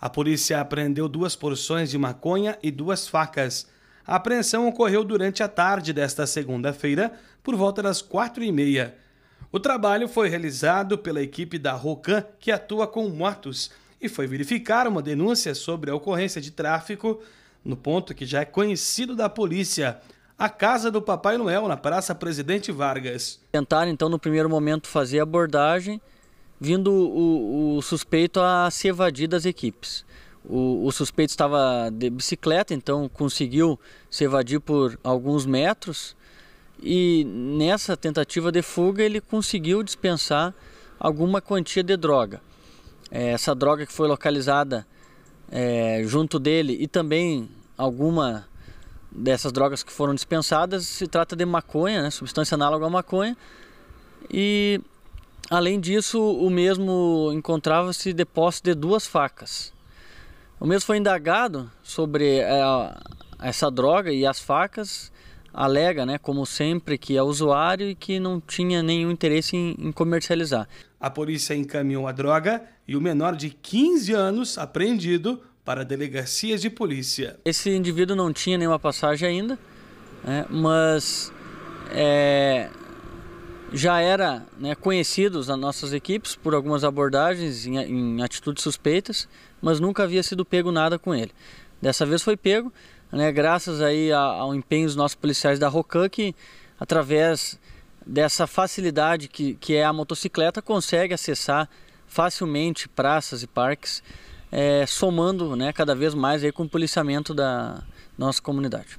A polícia apreendeu duas porções de maconha e duas facas. A apreensão ocorreu durante a tarde desta segunda-feira, por volta das quatro e meia. O trabalho foi realizado pela equipe da ROCAN, que atua com motos, e foi verificar uma denúncia sobre a ocorrência de tráfico no ponto que já é conhecido da polícia, a casa do Papai Noel, na Praça Presidente Vargas. Tentaram, então, no primeiro momento, fazer abordagem vindo o, o suspeito a se evadir das equipes. O, o, suspeito estava de bicicleta, então conseguiu se evadir por alguns metros e nessa tentativa de fuga ele conseguiu dispensar alguma quantia de droga. É, essa droga que foi localizada é, junto dele e também alguma dessas drogas que foram dispensadas se trata de maconha, né, substância análoga à maconha e Além disso, o mesmo encontrava-se depósito de duas facas. O mesmo foi indagado sobre é, essa droga e as facas, alega, né, como sempre, que é usuário e que não tinha nenhum interesse em, em comercializar. A polícia encaminhou a droga e o menor de 15 anos apreendido para a delegacia de polícia. Esse indivíduo não tinha nenhuma passagem ainda, né, mas é, já era né, conhecidos as nossas equipes por algumas abordagens em, em, atitudes suspeitas, mas nunca havia sido pego nada com ele. Dessa vez foi pego, né, graças aí ao empenho dos nossos policiais da Rocan que, através dessa facilidade que, que é a motocicleta, consegue acessar facilmente praças e parques, é, somando né, cada vez mais aí com o policiamento da nossa comunidade.